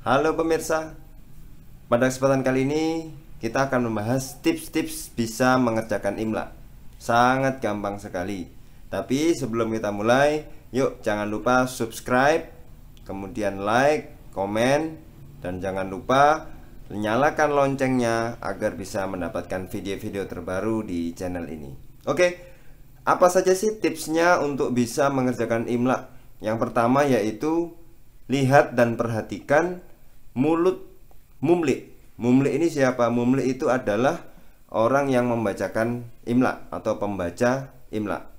Halo pemirsa, pada kesempatan kali ini kita akan membahas tips-tips bisa mengerjakan imla. Sangat gampang sekali. Tapi sebelum kita mulai, yuk jangan lupa subscribe, kemudian like, komen, dan jangan lupa nyalakan loncengnya agar bisa mendapatkan video-video terbaru di channel ini. Oke, apa saja sih tipsnya untuk bisa mengerjakan imla? Yang pertama yaitu lihat dan perhatikan mulut mumli mumli ini siapa mumli itu adalah orang yang membacakan imla atau pembaca imla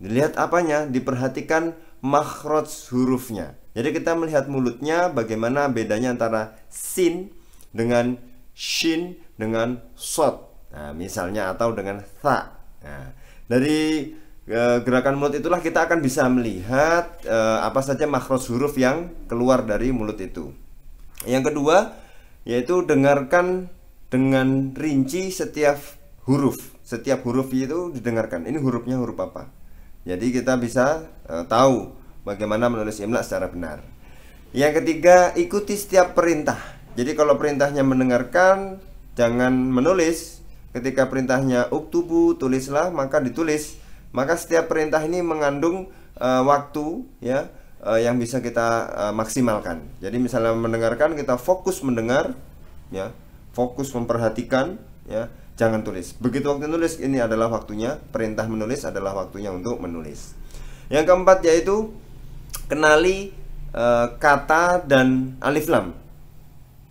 dilihat apanya diperhatikan makhraj hurufnya jadi kita melihat mulutnya bagaimana bedanya antara sin dengan shin dengan sot nah, misalnya atau dengan tha nah, dari e, gerakan mulut itulah kita akan bisa melihat e, apa saja makhraj huruf yang keluar dari mulut itu. Yang kedua yaitu dengarkan dengan rinci setiap huruf. Setiap huruf itu didengarkan. Ini hurufnya huruf apa? Jadi kita bisa e, tahu bagaimana menulis imla secara benar. Yang ketiga, ikuti setiap perintah. Jadi kalau perintahnya mendengarkan, jangan menulis. Ketika perintahnya uktubu, tulislah, maka ditulis. Maka setiap perintah ini mengandung e, waktu ya uh, yang bisa kita uh, maksimalkan. Jadi misalnya mendengarkan kita fokus mendengar ya, fokus memperhatikan ya, jangan tulis. Begitu waktu nulis ini adalah waktunya, perintah menulis adalah waktunya untuk menulis. Yang keempat yaitu kenali uh, kata dan alif lam.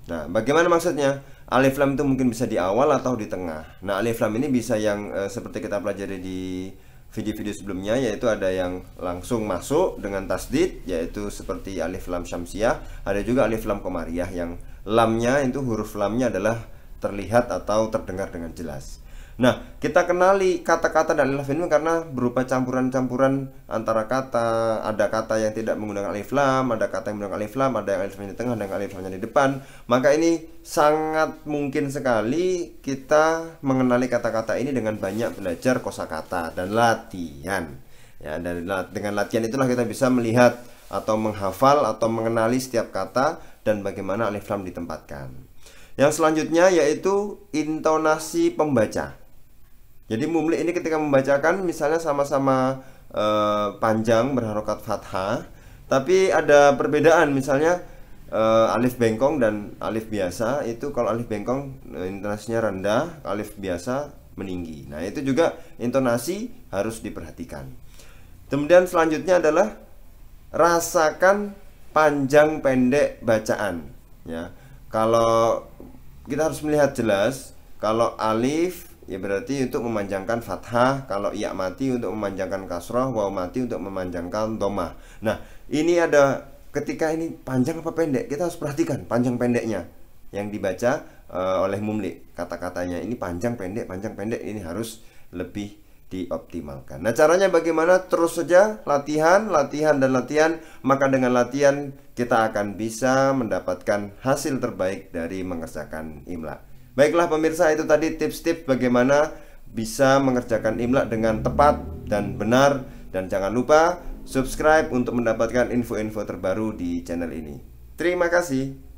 Nah, bagaimana maksudnya? Alif lam itu mungkin bisa di awal atau di tengah. Nah, alif lam ini bisa yang uh, seperti kita pelajari di video-video sebelumnya yaitu ada yang langsung masuk dengan tasdid yaitu seperti alif lam syamsiah ada juga alif lam komariah yang lamnya itu huruf lamnya adalah terlihat atau terdengar dengan jelas Nah, kita kenali kata-kata dan alif lam karena berupa campuran-campuran antara kata. Ada kata yang tidak menggunakan alif lam, ada kata yang menggunakan alif lam, ada yang alif lamnya di tengah, ada yang alif lamnya di depan. Maka ini sangat mungkin sekali kita mengenali kata-kata ini dengan banyak belajar kosakata dan latihan. Ya, dan dengan latihan itulah kita bisa melihat atau menghafal atau mengenali setiap kata dan bagaimana alif lam ditempatkan. Yang selanjutnya yaitu intonasi pembaca. Jadi mumli ini ketika membacakan misalnya sama-sama uh, panjang berharokat fathah, tapi ada perbedaan misalnya uh, alif bengkong dan alif biasa itu kalau alif bengkong eh, intonasinya rendah, alif biasa meninggi. Nah, itu juga intonasi harus diperhatikan. Kemudian selanjutnya adalah rasakan panjang pendek bacaan ya. Kalau kita harus melihat jelas kalau alif ya berarti untuk memanjangkan fathah kalau iya mati untuk memanjangkan kasroh waw mati untuk memanjangkan domah nah ini ada ketika ini panjang apa pendek kita harus perhatikan panjang pendeknya yang dibaca uh, oleh mumlik kata-katanya ini panjang pendek panjang pendek ini harus lebih dioptimalkan. Nah, caranya bagaimana? Terus saja latihan, latihan dan latihan, maka dengan latihan kita akan bisa mendapatkan hasil terbaik dari mengerjakan imla. Baiklah pemirsa itu tadi tips-tips bagaimana bisa mengerjakan imlek dengan tepat dan benar dan jangan lupa subscribe untuk mendapatkan info-info terbaru di channel ini. Terima kasih.